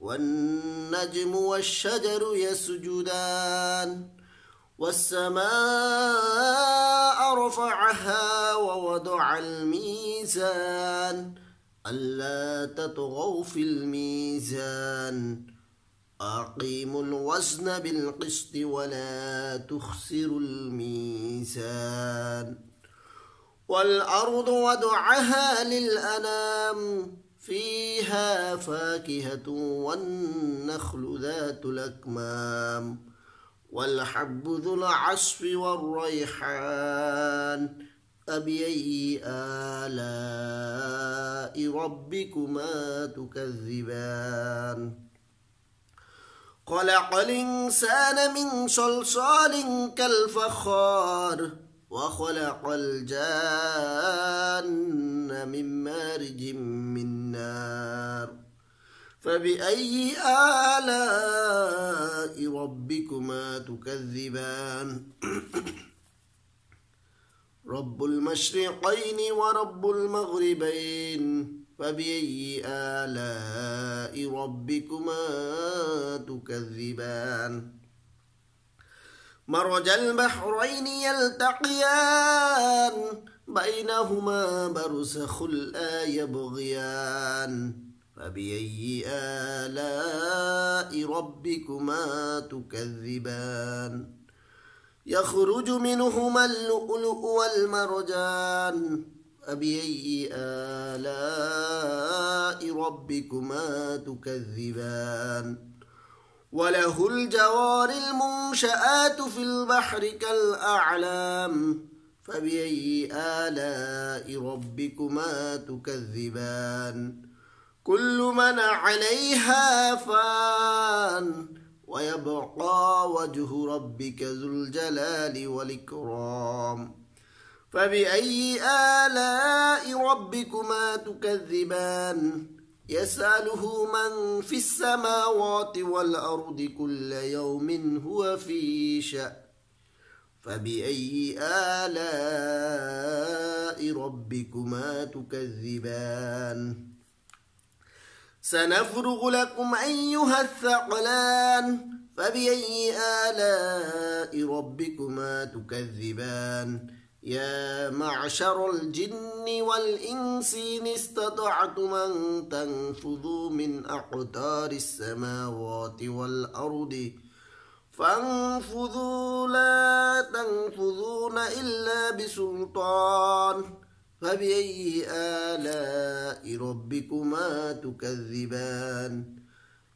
والنجم والشجر يسجدان والسماء رفعها ووضع الميزان ألا تطغوا في الميزان أقيموا الوزن بالقسط ولا تخسروا الميزان والأرض وضعها للأنام فيها فاكهة والنخل ذات الأكمام والحب ذو العصف والريحان فبأي آلاء ربكما تكذبان خلق الإنسان من صلصال كالفخار وخلق الجان من مارج من نار فبأي آلاء ربكما تكذبان رب المشرقين ورب المغربين فبأي آلاء ربكما تكذبان مرج البحرين يلتقيان بينهما برسخ لا يبغيان فبأي آلاء ربكما تكذبان يخرج منهما اللؤلؤ والمرجان فبأي آلاء ربكما تكذبان وله الجوار المنشآت في البحر كالأعلام فبأي آلاء ربكما تكذبان كل من عليها فان ويبقى وجه ربك ذو الجلال والإكرام فبأي آلاء ربكما تكذبان يسأله من في السماوات والأرض كل يوم هو في شأن فبأي آلاء ربكما تكذبان سنفرغ لكم أيها الثقلان فبأي آلاء ربكما تكذبان يا معشر الجن والإنس إن استطعتم أن تنفذوا من أقدار السماوات والأرض فانفذوا لا تنفذون إلا بسلطان فبأي آلاء ربكما تكذبان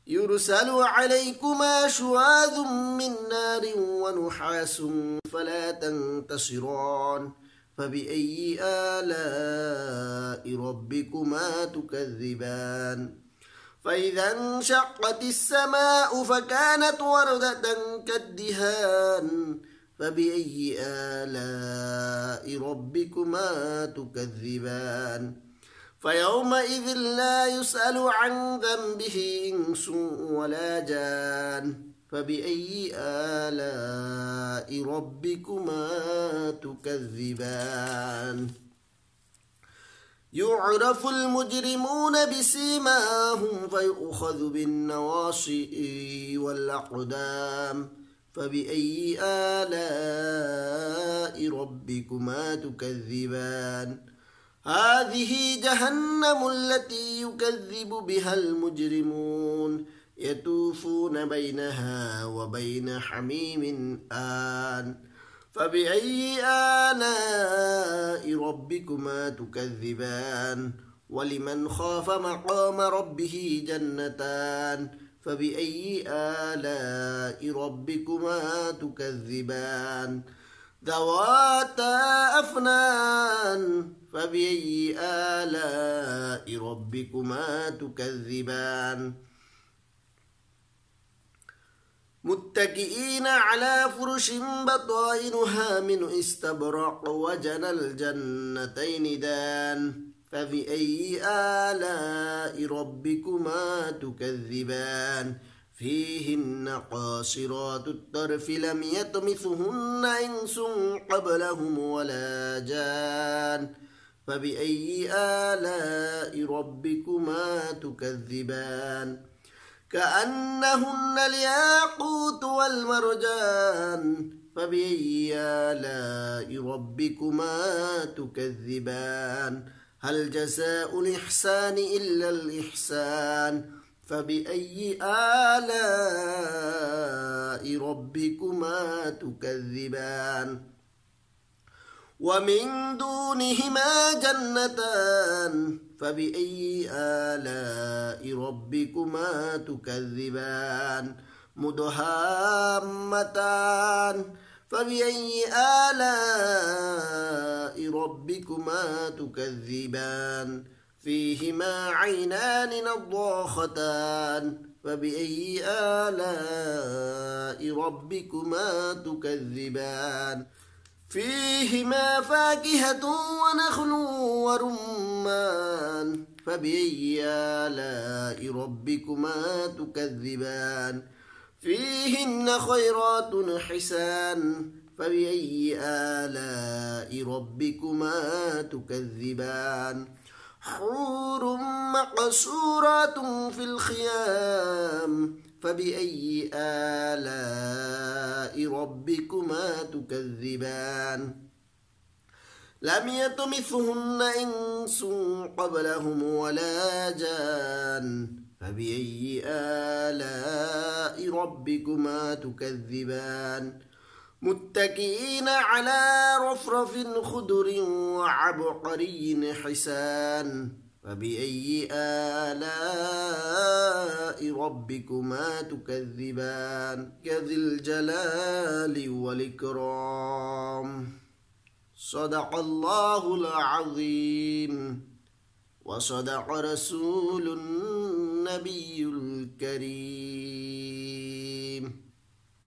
يرسل عليكما شواذ من نار ونحاس فلا تنتصران فبأي آلاء ربكما تكذبان فإذا انشقت السماء فكانت وردة كالدهان فبأي آلاء ربكما تكذبان فيومئذ لا يسأل عن ذنبه إنس ولا جان فبأي آلاء ربكما تكذبان يعرف المجرمون بسيماهم فيؤخذ بالنواصي والأقدام فبأي آلاء ربكما تكذبان هذه جهنم التي يكذب بها المجرمون يتوفون بينها وبين حميم آن فبأي آلاء ربكما تكذبان ولمن خاف مقام ربه جنتان فبأي آلاء ربكما تكذبان ذواتا أفنان فبأي آلاء ربكما تكذبان متكئين على فرش بطائنها من استبرق وجنى الجنتين دان فبأي آلاء ربكما تكذبان فيهن قاصرات الطرف لم يطمثهن إنس قبلهم ولا جان فبأي آلاء ربكما تكذبان كأنهن الياقوت والمرجان فبأي آلاء ربكما تكذبان هل جزاء الإحسان إلا الإحسان فبأي آلاء ربكما تكذبان ومن دونهما جنتان فبأي آلاء ربكما تكذبان مدهامتان فبأي آلاء ربكما تكذبان فيهما عينان نضاختان فبأي آلاء ربكما تكذبان فيهما فاكهة ونخل ورمان فبأي آلاء ربكما تكذبان فيهن خيرات حسان فبأي آلاء ربكما تكذبان حور مقصورات في الخيام فبأي آلاء ربكما تكذبان لم يطمثهن إنس قبلهم ولا جان فبأي آلاء ربكما تكذبان متكئين على رفرف خدر وعبقري حسان فبأي آلاء ربكما تكذبان كذي الجلال والإكرام صدق الله العظيم وصدق رسول النبي الكريم